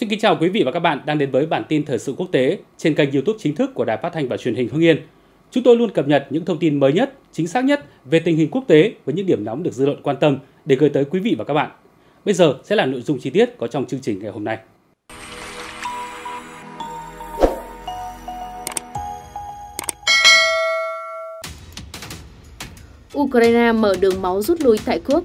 Xin kính chào quý vị và các bạn đang đến với bản tin thời sự quốc tế trên kênh YouTube chính thức của Đài Phát thanh và Truyền hình Hưng Yên. Chúng tôi luôn cập nhật những thông tin mới nhất, chính xác nhất về tình hình quốc tế với những điểm nóng được dư luận quan tâm để gửi tới quý vị và các bạn. Bây giờ sẽ là nội dung chi tiết có trong chương trình ngày hôm nay. Ukraine mở đường máu rút lui tại Quốc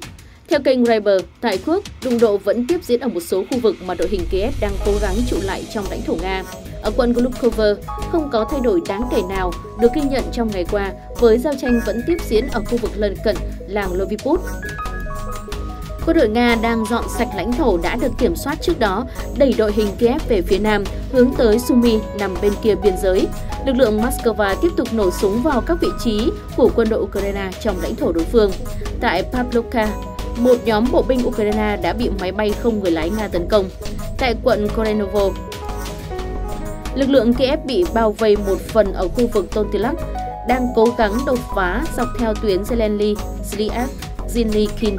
theo kênh Reber, tại Quốc, đụng độ vẫn tiếp diễn ở một số khu vực mà đội hình Kiev đang cố gắng trụ lại trong lãnh thổ Nga. Ở quận Glukovo, không có thay đổi đáng kể nào được ghi nhận trong ngày qua, với giao tranh vẫn tiếp diễn ở khu vực lân cận làng Lviv. Quân đội Nga đang dọn sạch lãnh thổ đã được kiểm soát trước đó, đẩy đội hình Kiev về phía nam, hướng tới Sumy nằm bên kia biên giới. Lực lượng Moscow tiếp tục nổ súng vào các vị trí của quân đội Ukraine trong lãnh thổ đối phương. Tại Pavlovka, một nhóm bộ binh Ukraine đã bị máy bay không người lái Nga tấn công tại quận Korenovo. Lực lượng Kiev bị bao vây một phần ở khu vực Tontilak đang cố gắng đột phá dọc theo tuyến Zelenly, Zliav, Zinlikin.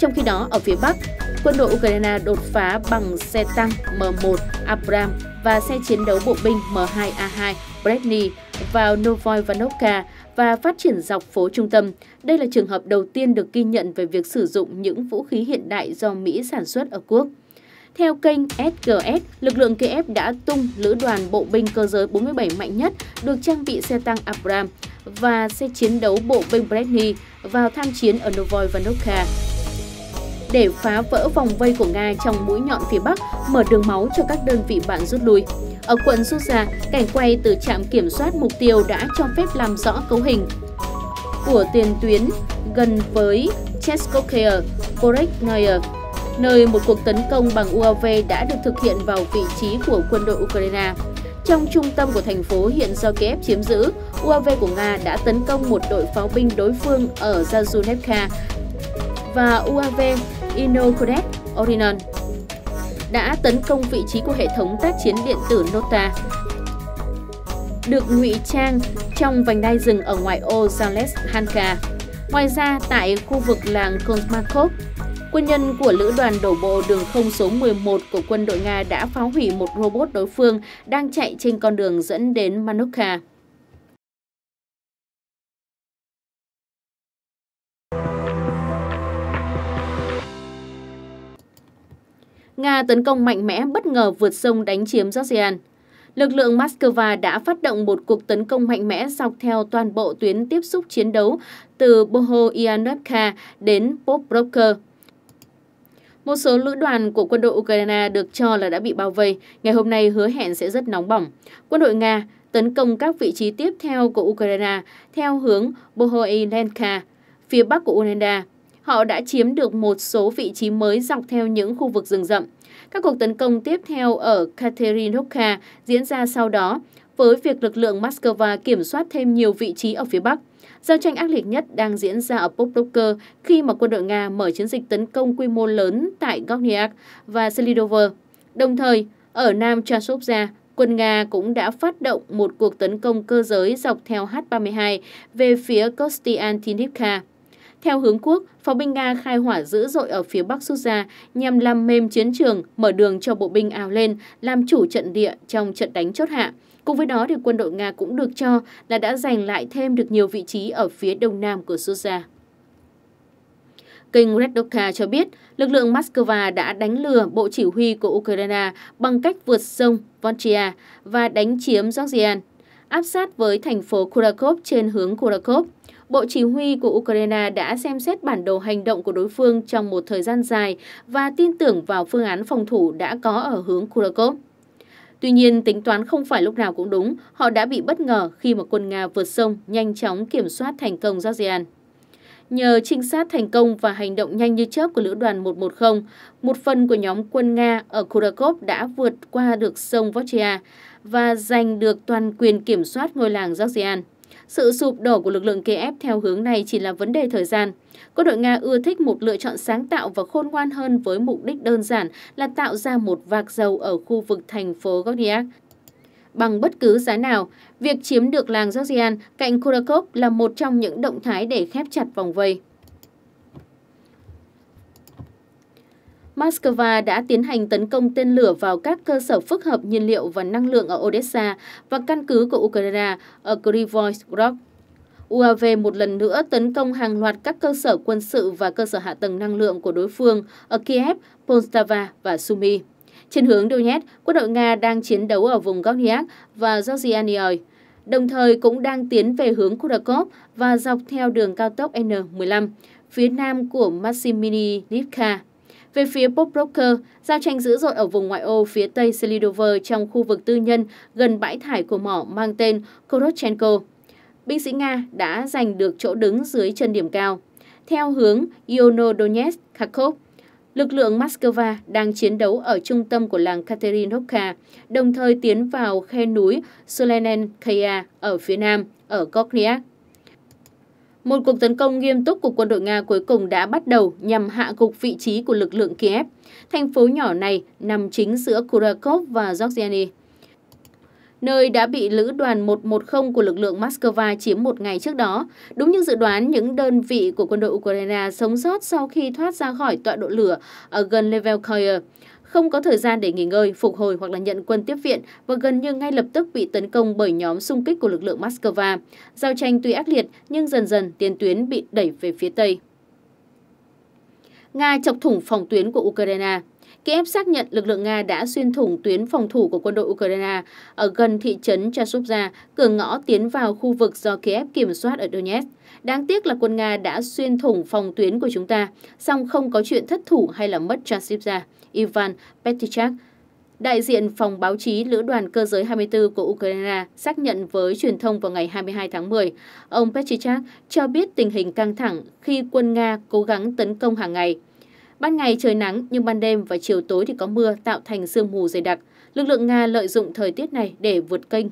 Trong khi đó, ở phía Bắc, quân đội Ukraine đột phá bằng xe tăng M1 Abram và xe chiến đấu bộ binh M2A2 Bredny vào Novoy Vanovka và phát triển dọc phố trung tâm. Đây là trường hợp đầu tiên được ghi nhận về việc sử dụng những vũ khí hiện đại do Mỹ sản xuất ở quốc. Theo kênh SGS, lực lượng Kiev đã tung lữ đoàn bộ binh cơ giới 47 mạnh nhất được trang bị xe tăng Abram và xe chiến đấu bộ binh Bredny vào tham chiến ở Novoy Vanovka để phá vỡ vòng vây của Nga trong mũi nhọn phía Bắc, mở đường máu cho các đơn vị bạn rút lui. Ở quận rút cảnh quay từ trạm kiểm soát mục tiêu đã cho phép làm rõ cấu hình của tiền tuyến gần với Cheskokea, Poreknaya, nơi một cuộc tấn công bằng UAV đã được thực hiện vào vị trí của quân đội Ukraine. Trong trung tâm của thành phố hiện do Kiev chiếm giữ, UAV của Nga đã tấn công một đội pháo binh đối phương ở Zazunevka và UAV Inokodet Orion đã tấn công vị trí của hệ thống tác chiến điện tử Nota, được ngụy trang trong vành đai rừng ở ngoại ô Zales Hanka. Ngoài ra, tại khu vực làng Kozmakov, quân nhân của lữ đoàn đổ bộ đường không số 11 của quân đội Nga đã phá hủy một robot đối phương đang chạy trên con đường dẫn đến Manukha. Nga tấn công mạnh mẽ bất ngờ vượt sông đánh chiếm Georgian. Lực lượng Moscow đã phát động một cuộc tấn công mạnh mẽ dọc theo toàn bộ tuyến tiếp xúc chiến đấu từ Bohoyanivka đến Poprovka. Một số lữ đoàn của quân đội Ukraine được cho là đã bị bao vây. Ngày hôm nay hứa hẹn sẽ rất nóng bỏng. Quân đội Nga tấn công các vị trí tiếp theo của Ukraine theo hướng Bohoyanivka, phía bắc của Ukraine. Họ đã chiếm được một số vị trí mới dọc theo những khu vực rừng rậm. Các cuộc tấn công tiếp theo ở Katerinovka diễn ra sau đó, với việc lực lượng Moscow kiểm soát thêm nhiều vị trí ở phía Bắc. Giao tranh ác liệt nhất đang diễn ra ở Poplovka khi mà quân đội Nga mở chiến dịch tấn công quy mô lớn tại Gorniak và Selidover. Đồng thời, ở Nam Chasovka, quân Nga cũng đã phát động một cuộc tấn công cơ giới dọc theo H-32 về phía Kostiantynivka. Theo hướng quốc, pháo binh Nga khai hỏa dữ dội ở phía bắc Susa nhằm làm mềm chiến trường, mở đường cho bộ binh ao lên, làm chủ trận địa trong trận đánh chốt hạ. Cùng với đó, thì quân đội Nga cũng được cho là đã giành lại thêm được nhiều vị trí ở phía đông nam của Susa. Kênh Redovka cho biết, lực lượng Moscow đã đánh lừa bộ chỉ huy của Ukraine bằng cách vượt sông Volchia và đánh chiếm Georgian, áp sát với thành phố Kurakov trên hướng Kurakov. Bộ Chỉ huy của Ukraine đã xem xét bản đồ hành động của đối phương trong một thời gian dài và tin tưởng vào phương án phòng thủ đã có ở hướng Kurakov. Tuy nhiên, tính toán không phải lúc nào cũng đúng, họ đã bị bất ngờ khi mà quân Nga vượt sông nhanh chóng kiểm soát thành công Georgian. Nhờ trinh sát thành công và hành động nhanh như chớp của lữ đoàn 110, một phần của nhóm quân Nga ở Kurakov đã vượt qua được sông Vochia và giành được toàn quyền kiểm soát ngôi làng Georgian. Sự sụp đổ của lực lượng Kiev theo hướng này chỉ là vấn đề thời gian. Quân đội Nga ưa thích một lựa chọn sáng tạo và khôn ngoan hơn với mục đích đơn giản là tạo ra một vạc dầu ở khu vực thành phố Gordiak bằng bất cứ giá nào. Việc chiếm được làng Georgian cạnh Kurakov là một trong những động thái để khép chặt vòng vây. Moscow đã tiến hành tấn công tên lửa vào các cơ sở phức hợp nhiên liệu và năng lượng ở Odessa và căn cứ của Ukraine ở Kryvyi Rih. UAV một lần nữa tấn công hàng loạt các cơ sở quân sự và cơ sở hạ tầng năng lượng của đối phương ở Kiev, Poltava và Sumy. Trên hướng Donetsk, quân đội Nga đang chiến đấu ở vùng Gorniak và Georgianoi, đồng thời cũng đang tiến về hướng Kurakov và dọc theo đường cao tốc N15, phía nam của Maximini về phía Poproker, giao tranh dữ dội ở vùng ngoại ô phía tây Selidover trong khu vực tư nhân gần bãi thải của mỏ mang tên Korochenko. Binh sĩ Nga đã giành được chỗ đứng dưới chân điểm cao. Theo hướng Ionodonetsk, Kharkov, lực lượng Moscow đang chiến đấu ở trung tâm của làng Katerinovka, đồng thời tiến vào khe núi Solenenskaya ở phía nam, ở Gorkhiak. Một cuộc tấn công nghiêm túc của quân đội Nga cuối cùng đã bắt đầu nhằm hạ gục vị trí của lực lượng Kiev. Thành phố nhỏ này nằm chính giữa Kurakov và Georgiani, nơi đã bị lữ đoàn 110 của lực lượng Moscow chiếm một ngày trước đó. Đúng như dự đoán, những đơn vị của quân đội Ukraine sống sót sau khi thoát ra khỏi tọa độ lửa ở gần Levelkoye không có thời gian để nghỉ ngơi, phục hồi hoặc là nhận quân tiếp viện và gần như ngay lập tức bị tấn công bởi nhóm xung kích của lực lượng Moscow. Giao tranh tuy ác liệt nhưng dần dần tiền tuyến bị đẩy về phía Tây. Nga chọc thủng phòng tuyến của Ukraine Kiev xác nhận lực lượng Nga đã xuyên thủng tuyến phòng thủ của quân đội Ukraine ở gần thị trấn Chasubza, cửa ngõ tiến vào khu vực do Kiev kiểm soát ở Donetsk. Đáng tiếc là quân Nga đã xuyên thủng phòng tuyến của chúng ta, song không có chuyện thất thủ hay là mất Chasubza, Ivan Petichak. Đại diện phòng báo chí Lữ đoàn Cơ giới 24 của Ukraine xác nhận với truyền thông vào ngày 22 tháng 10. Ông Petichak cho biết tình hình căng thẳng khi quân Nga cố gắng tấn công hàng ngày. Ban ngày trời nắng nhưng ban đêm và chiều tối thì có mưa tạo thành sương mù dày đặc. Lực lượng Nga lợi dụng thời tiết này để vượt kênh.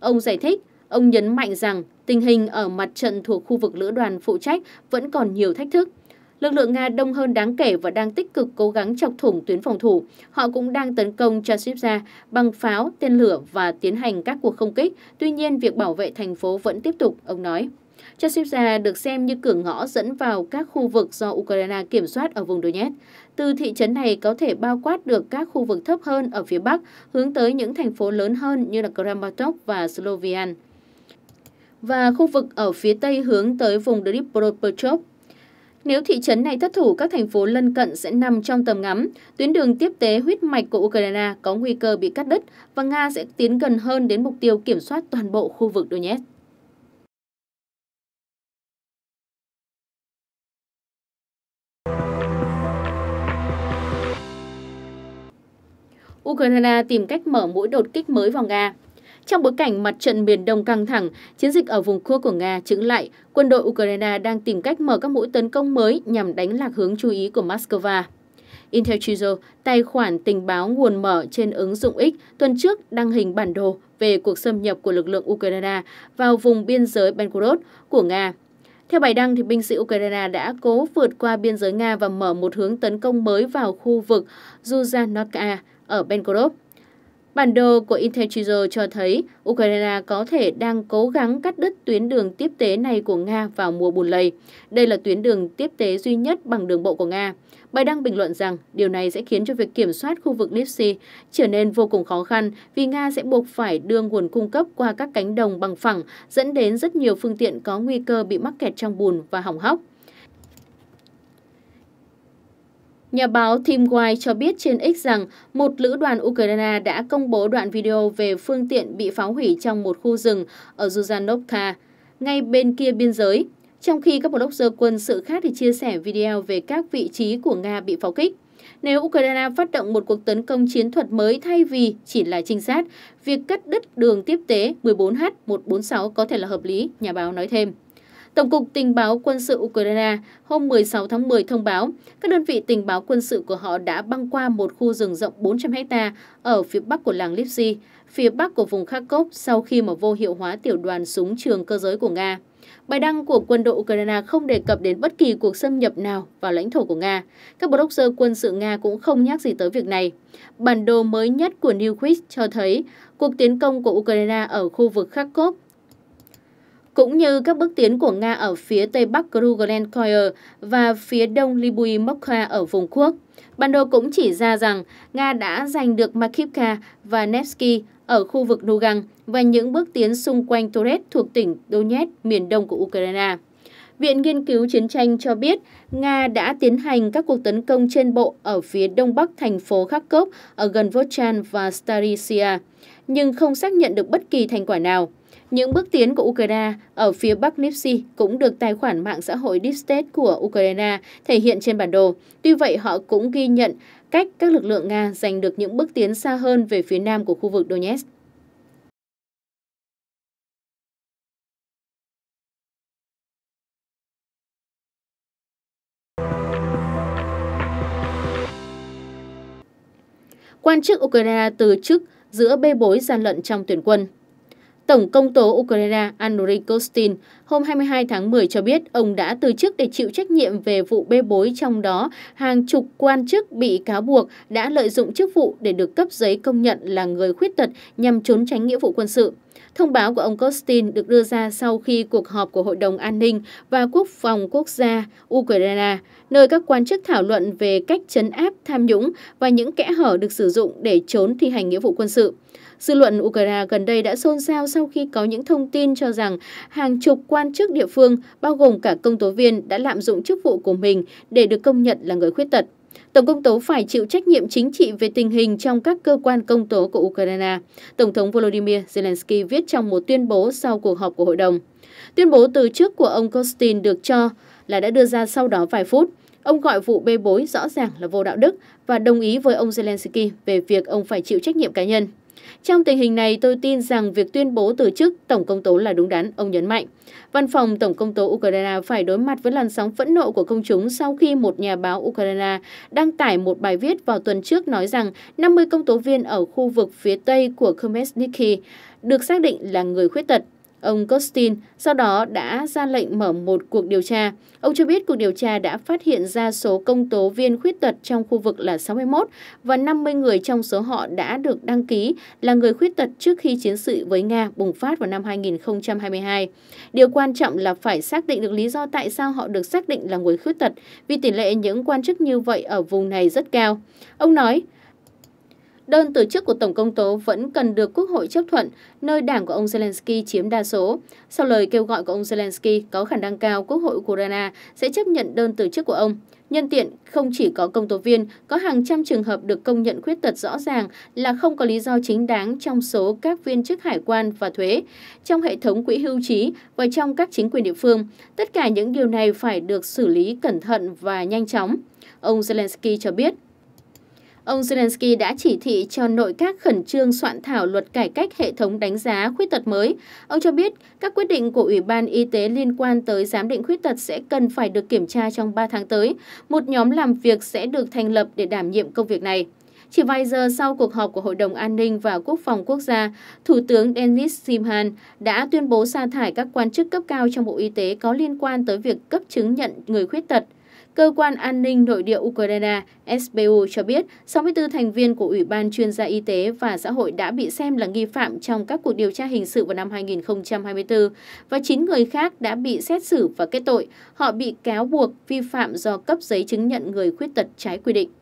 Ông giải thích, ông nhấn mạnh rằng tình hình ở mặt trận thuộc khu vực lữ đoàn phụ trách vẫn còn nhiều thách thức lực lượng Nga đông hơn đáng kể và đang tích cực cố gắng chọc thủng tuyến phòng thủ. Họ cũng đang tấn công chasiv bằng pháo, tên lửa và tiến hành các cuộc không kích. Tuy nhiên, việc bảo vệ thành phố vẫn tiếp tục, ông nói. chasiv được xem như cửa ngõ dẫn vào các khu vực do Ukraine kiểm soát ở vùng Donetsk. Từ thị trấn này có thể bao quát được các khu vực thấp hơn ở phía Bắc, hướng tới những thành phố lớn hơn như là Kramatorsk và Slovian và khu vực ở phía tây hướng tới vùng Dnipropetrovsk nếu thị trấn này thất thủ, các thành phố lân cận sẽ nằm trong tầm ngắm. Tuyến đường tiếp tế huyết mạch của Ukraine có nguy cơ bị cắt đứt và Nga sẽ tiến gần hơn đến mục tiêu kiểm soát toàn bộ khu vực Donetsk. Ukraine tìm cách mở mũi đột kích mới vào Nga. Trong bối cảnh mặt trận miền Đông căng thẳng, chiến dịch ở vùng khua của Nga chứng lại, quân đội Ukraine đang tìm cách mở các mũi tấn công mới nhằm đánh lạc hướng chú ý của Moscow. Inteltrizo, tài khoản tình báo nguồn mở trên ứng dụng X, tuần trước đăng hình bản đồ về cuộc xâm nhập của lực lượng Ukraine vào vùng biên giới Belgorod của Nga. Theo bài đăng, thì binh sĩ Ukraine đã cố vượt qua biên giới Nga và mở một hướng tấn công mới vào khu vực Zuzhanovka ở Belgorod. Bản đồ của Intelliger cho thấy Ukraine có thể đang cố gắng cắt đứt tuyến đường tiếp tế này của Nga vào mùa bùn lầy. Đây là tuyến đường tiếp tế duy nhất bằng đường bộ của Nga. Bài đăng bình luận rằng điều này sẽ khiến cho việc kiểm soát khu vực Nipsey trở nên vô cùng khó khăn vì Nga sẽ buộc phải đưa nguồn cung cấp qua các cánh đồng bằng phẳng dẫn đến rất nhiều phương tiện có nguy cơ bị mắc kẹt trong bùn và hỏng hóc. Nhà báo Tim White cho biết trên X rằng một lữ đoàn Ukraine đã công bố đoạn video về phương tiện bị phá hủy trong một khu rừng ở Zuzhanovka, ngay bên kia biên giới, trong khi các đốc blogger quân sự khác thì chia sẻ video về các vị trí của Nga bị pháo kích. Nếu Ukraine phát động một cuộc tấn công chiến thuật mới thay vì chỉ là trinh sát, việc cắt đứt đường tiếp tế 14H146 có thể là hợp lý, nhà báo nói thêm. Tổng cục Tình báo quân sự Ukraine hôm 16 tháng 10 thông báo các đơn vị tình báo quân sự của họ đã băng qua một khu rừng rộng 400 ha ở phía bắc của làng Lipsy, phía bắc của vùng Kharkov sau khi mà vô hiệu hóa tiểu đoàn súng trường cơ giới của Nga. Bài đăng của quân đội Ukraine không đề cập đến bất kỳ cuộc xâm nhập nào vào lãnh thổ của Nga. Các sơ quân sự Nga cũng không nhắc gì tới việc này. Bản đồ mới nhất của Newquist cho thấy cuộc tiến công của Ukraine ở khu vực Kharkov cũng như các bước tiến của Nga ở phía tây bắc Krugelenskoye và phía đông Libui ở vùng quốc. Bản đồ cũng chỉ ra rằng Nga đã giành được Makivka và Nevsky ở khu vực Lugan và những bước tiến xung quanh Torres thuộc tỉnh Donetsk, miền đông của Ukraine. Viện Nghiên cứu Chiến tranh cho biết Nga đã tiến hành các cuộc tấn công trên bộ ở phía đông bắc thành phố Kharkov ở gần Volchan và Starisia, nhưng không xác nhận được bất kỳ thành quả nào. Những bước tiến của Ukraine ở phía bắc Lipsy cũng được tài khoản mạng xã hội Deep State của Ukraine thể hiện trên bản đồ. Tuy vậy, họ cũng ghi nhận cách các lực lượng Nga giành được những bước tiến xa hơn về phía nam của khu vực Donetsk. Quan chức Ukraine từ chức giữa bê bối gian lận trong tuyển quân. Tổng công tố Ukraine Andriy Kostin hôm 22 tháng 10 cho biết ông đã từ chức để chịu trách nhiệm về vụ bê bối trong đó hàng chục quan chức bị cáo buộc đã lợi dụng chức vụ để được cấp giấy công nhận là người khuyết tật nhằm trốn tránh nghĩa vụ quân sự. Thông báo của ông Kostin được đưa ra sau khi cuộc họp của Hội đồng An ninh và Quốc phòng Quốc gia Ukraine, nơi các quan chức thảo luận về cách chấn áp tham nhũng và những kẽ hở được sử dụng để trốn thi hành nghĩa vụ quân sự. Dư luận Ukraine gần đây đã xôn xao sau khi có những thông tin cho rằng hàng chục quan chức địa phương, bao gồm cả công tố viên, đã lạm dụng chức vụ của mình để được công nhận là người khuyết tật. Tổng công tố phải chịu trách nhiệm chính trị về tình hình trong các cơ quan công tố của Ukraine, Tổng thống Volodymyr Zelensky viết trong một tuyên bố sau cuộc họp của hội đồng. Tuyên bố từ trước của ông Kostin được cho là đã đưa ra sau đó vài phút. Ông gọi vụ bê bối rõ ràng là vô đạo đức và đồng ý với ông Zelensky về việc ông phải chịu trách nhiệm cá nhân. Trong tình hình này, tôi tin rằng việc tuyên bố từ chức Tổng công tố là đúng đắn, ông nhấn mạnh. Văn phòng Tổng công tố Ukraine phải đối mặt với làn sóng phẫn nộ của công chúng sau khi một nhà báo Ukraine đăng tải một bài viết vào tuần trước nói rằng 50 công tố viên ở khu vực phía tây của Khmelnytsky được xác định là người khuyết tật Ông Costin sau đó đã ra lệnh mở một cuộc điều tra. Ông cho biết cuộc điều tra đã phát hiện ra số công tố viên khuyết tật trong khu vực là 61 và 50 người trong số họ đã được đăng ký là người khuyết tật trước khi chiến sự với Nga bùng phát vào năm 2022. Điều quan trọng là phải xác định được lý do tại sao họ được xác định là người khuyết tật vì tỷ lệ những quan chức như vậy ở vùng này rất cao. Ông nói, Đơn từ chức của Tổng công tố vẫn cần được Quốc hội chấp thuận, nơi đảng của ông Zelensky chiếm đa số. Sau lời kêu gọi của ông Zelensky, có khả năng cao Quốc hội Ukraine sẽ chấp nhận đơn từ chức của ông. Nhân tiện, không chỉ có công tố viên, có hàng trăm trường hợp được công nhận khuyết tật rõ ràng là không có lý do chính đáng trong số các viên chức hải quan và thuế, trong hệ thống quỹ hưu trí và trong các chính quyền địa phương. Tất cả những điều này phải được xử lý cẩn thận và nhanh chóng. Ông Zelensky cho biết Ông Zelensky đã chỉ thị cho nội các khẩn trương soạn thảo luật cải cách hệ thống đánh giá khuyết tật mới. Ông cho biết các quyết định của Ủy ban Y tế liên quan tới giám định khuyết tật sẽ cần phải được kiểm tra trong 3 tháng tới. Một nhóm làm việc sẽ được thành lập để đảm nhiệm công việc này. Chỉ vài giờ sau cuộc họp của Hội đồng An ninh và Quốc phòng quốc gia, Thủ tướng Denis Simhan đã tuyên bố sa thải các quan chức cấp cao trong Bộ Y tế có liên quan tới việc cấp chứng nhận người khuyết tật – Cơ quan an ninh nội địa Ukraine SBU cho biết 64 thành viên của Ủy ban chuyên gia y tế và xã hội đã bị xem là nghi phạm trong các cuộc điều tra hình sự vào năm 2024 và 9 người khác đã bị xét xử và kết tội. Họ bị cáo buộc vi phạm do cấp giấy chứng nhận người khuyết tật trái quy định.